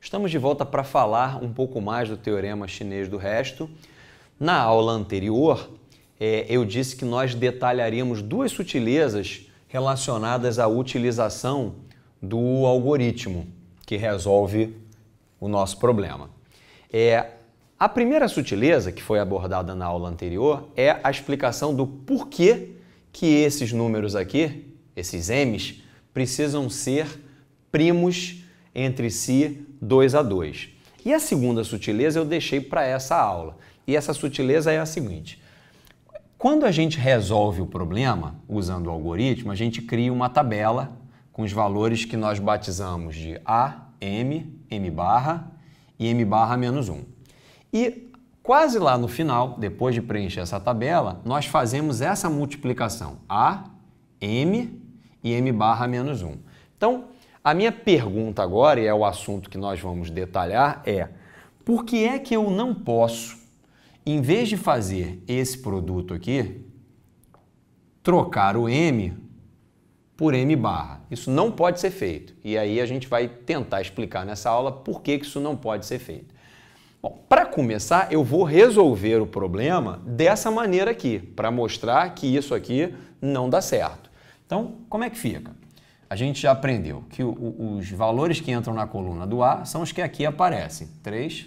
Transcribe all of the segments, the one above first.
Estamos de volta para falar um pouco mais do teorema chinês do resto. Na aula anterior, é, eu disse que nós detalharíamos duas sutilezas relacionadas à utilização do algoritmo que resolve o nosso problema. É, a primeira sutileza, que foi abordada na aula anterior, é a explicação do porquê que esses números aqui, esses m's, precisam ser primos entre si 2 a 2. E a segunda sutileza eu deixei para essa aula. E essa sutileza é a seguinte: quando a gente resolve o problema usando o algoritmo, a gente cria uma tabela com os valores que nós batizamos de A, M, M barra e M barra menos 1. E quase lá no final, depois de preencher essa tabela, nós fazemos essa multiplicação A, M e M barra menos 1. Então, a minha pergunta agora, e é o assunto que nós vamos detalhar, é: por que é que eu não posso, em vez de fazer esse produto aqui, trocar o M por M barra? Isso não pode ser feito. E aí a gente vai tentar explicar nessa aula por que, que isso não pode ser feito. Bom, para começar, eu vou resolver o problema dessa maneira aqui, para mostrar que isso aqui não dá certo. Então, como é que fica? a gente já aprendeu que o, o, os valores que entram na coluna do A são os que aqui aparecem: 3,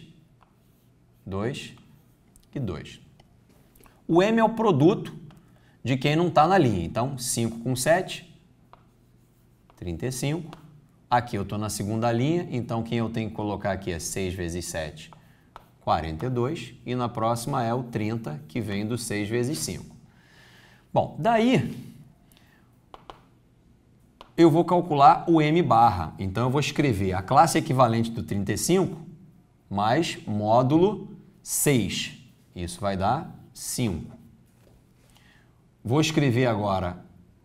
2 e 2. O M é o produto de quem não está na linha. Então, 5 com 7, 35. Aqui eu estou na segunda linha, então quem eu tenho que colocar aqui é 6 vezes 7, 42. E na próxima é o 30, que vem do 6 vezes 5. Bom, daí eu vou calcular o M barra. Então eu vou escrever a classe equivalente do 35 mais módulo 6. Isso vai dar 5. Vou escrever agora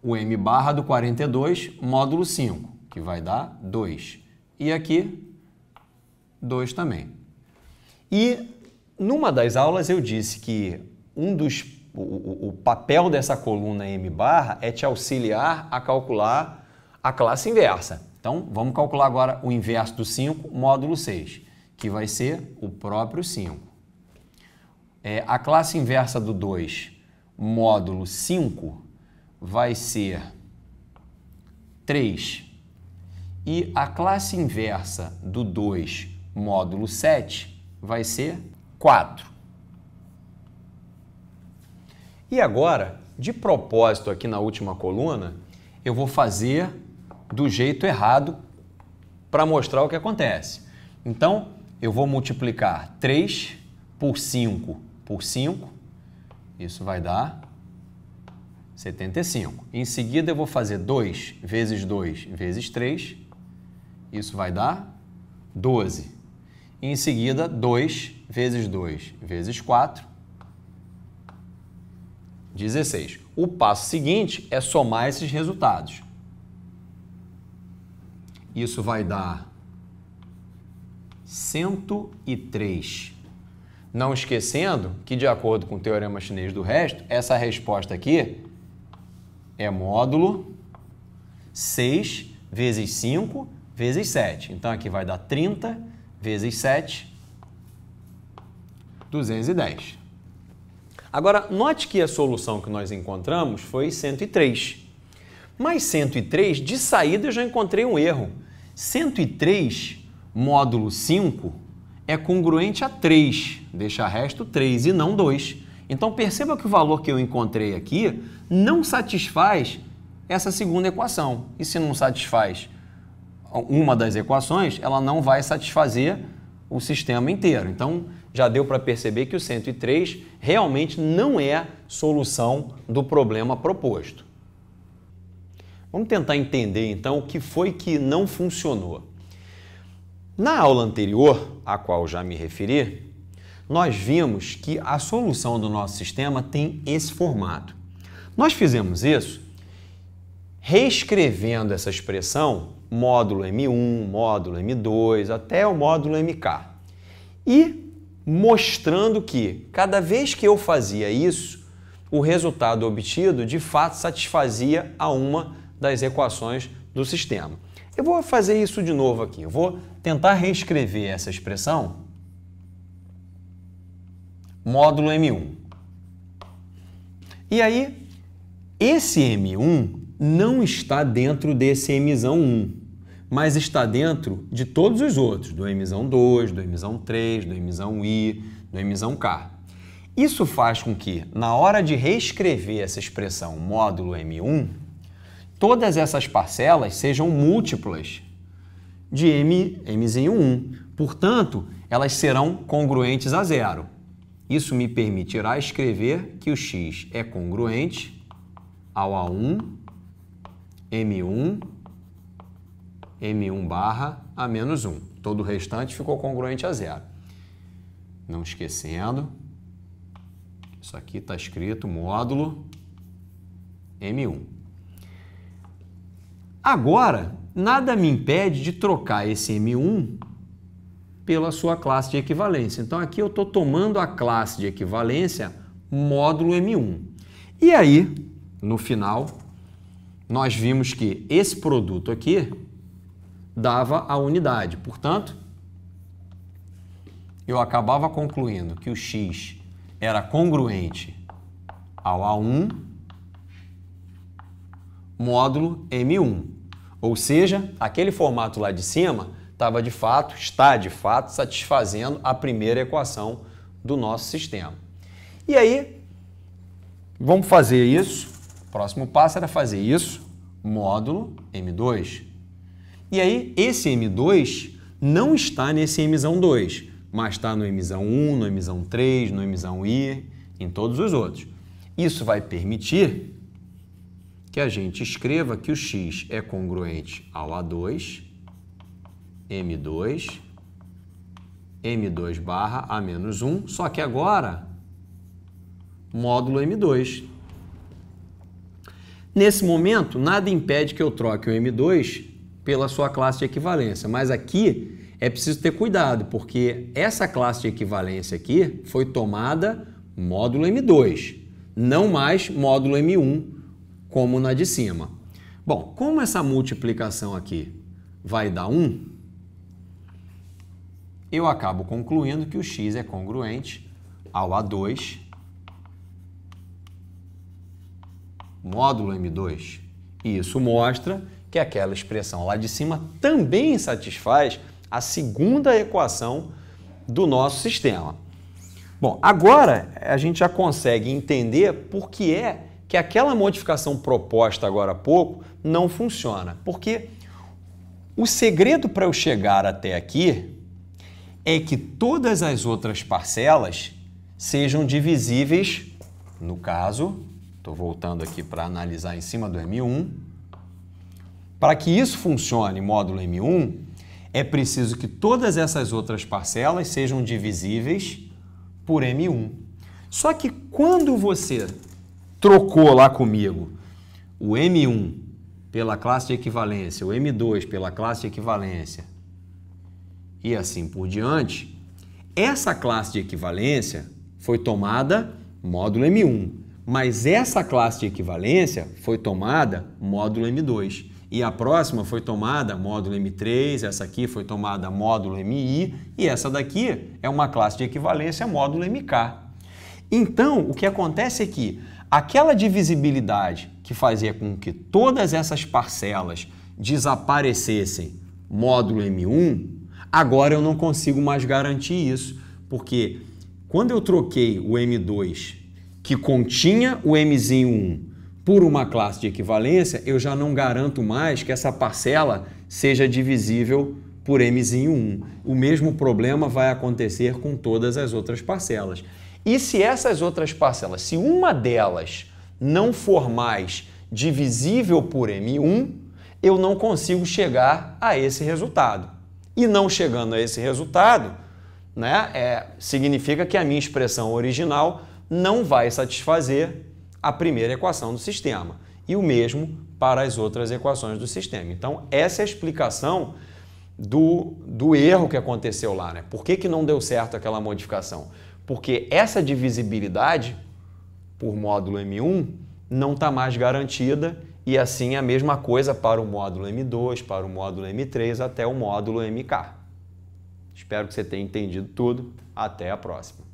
o M barra do 42 módulo 5, que vai dar 2. E aqui, 2 também. E numa das aulas eu disse que um dos, o, o papel dessa coluna M barra é te auxiliar a calcular a classe inversa. Então, vamos calcular agora o inverso do 5, módulo 6, que vai ser o próprio 5. É, a classe inversa do 2, módulo 5, vai ser 3. E a classe inversa do 2, módulo 7, vai ser 4. E agora, de propósito aqui na última coluna, eu vou fazer do jeito errado para mostrar o que acontece. Então, eu vou multiplicar 3 por 5 por 5, isso vai dar 75. Em seguida, eu vou fazer 2 vezes 2 vezes 3, isso vai dar 12. Em seguida, 2 vezes 2 vezes 4, 16. O passo seguinte é somar esses resultados. Isso vai dar 103. Não esquecendo que, de acordo com o teorema chinês do resto, essa resposta aqui é módulo 6 vezes 5 vezes 7. Então, aqui vai dar 30 vezes 7, 210. Agora, note que a solução que nós encontramos foi 103. Mas 103, de saída, eu já encontrei um erro 103 módulo 5 é congruente a 3, deixa resto 3 e não 2. Então perceba que o valor que eu encontrei aqui não satisfaz essa segunda equação. E se não satisfaz uma das equações, ela não vai satisfazer o sistema inteiro. Então já deu para perceber que o 103 realmente não é solução do problema proposto. Vamos tentar entender então o que foi que não funcionou. Na aula anterior, a qual já me referi, nós vimos que a solução do nosso sistema tem esse formato. Nós fizemos isso reescrevendo essa expressão módulo M1, módulo M2, até o módulo MK. E mostrando que cada vez que eu fazia isso, o resultado obtido de fato satisfazia a uma das equações do sistema. Eu vou fazer isso de novo aqui. Eu vou tentar reescrever essa expressão módulo M1. E aí, esse M1 não está dentro desse M1, mas está dentro de todos os outros, do M2, do M3, do MI, do MK. Isso faz com que, na hora de reescrever essa expressão módulo M1, todas essas parcelas sejam múltiplas de m, m1. Portanto, elas serão congruentes a zero. Isso me permitirá escrever que o x é congruente ao A1, M1, M1 barra A menos 1. Todo o restante ficou congruente a zero. Não esquecendo, isso aqui está escrito módulo M1. Agora, nada me impede de trocar esse M1 pela sua classe de equivalência. Então aqui eu estou tomando a classe de equivalência módulo M1. E aí, no final, nós vimos que esse produto aqui dava a unidade. Portanto, eu acabava concluindo que o x era congruente ao A1 módulo M1. Ou seja, aquele formato lá de cima estava de fato, está de fato satisfazendo a primeira equação do nosso sistema. E aí, vamos fazer isso. O próximo passo era fazer isso, módulo M2. E aí, esse M2 não está nesse m 2, mas está no m 1, no m 3, no emissão I, em todos os outros. Isso vai permitir que a gente escreva que o x é congruente ao A2, M2, M2 barra A menos 1, só que agora módulo M2. Nesse momento, nada impede que eu troque o M2 pela sua classe de equivalência, mas aqui é preciso ter cuidado, porque essa classe de equivalência aqui foi tomada módulo M2, não mais módulo M1, como na de cima. Bom, como essa multiplicação aqui vai dar 1, eu acabo concluindo que o x é congruente ao A2 módulo M2. E isso mostra que aquela expressão lá de cima também satisfaz a segunda equação do nosso sistema. Bom, agora a gente já consegue entender por que é que aquela modificação proposta agora há pouco não funciona. Porque o segredo para eu chegar até aqui é que todas as outras parcelas sejam divisíveis, no caso, estou voltando aqui para analisar em cima do M1, para que isso funcione, módulo M1, é preciso que todas essas outras parcelas sejam divisíveis por M1. Só que quando você trocou lá comigo o M1 pela classe de equivalência, o M2 pela classe de equivalência e assim por diante, essa classe de equivalência foi tomada módulo M1, mas essa classe de equivalência foi tomada módulo M2 e a próxima foi tomada módulo M3, essa aqui foi tomada módulo MI e essa daqui é uma classe de equivalência módulo MK. Então, o que acontece é que Aquela divisibilidade que fazia com que todas essas parcelas desaparecessem módulo M1, agora eu não consigo mais garantir isso, porque quando eu troquei o M2, que continha o m 1, por uma classe de equivalência, eu já não garanto mais que essa parcela seja divisível por m 1. O mesmo problema vai acontecer com todas as outras parcelas. E se essas outras parcelas, se uma delas não for mais divisível por M1, eu não consigo chegar a esse resultado. E não chegando a esse resultado, né, é, significa que a minha expressão original não vai satisfazer a primeira equação do sistema. E o mesmo para as outras equações do sistema. Então, essa é a explicação do, do erro que aconteceu lá. Né? Por que, que não deu certo aquela modificação? Porque essa divisibilidade por módulo M1 não está mais garantida e assim a mesma coisa para o módulo M2, para o módulo M3 até o módulo MK. Espero que você tenha entendido tudo. Até a próxima.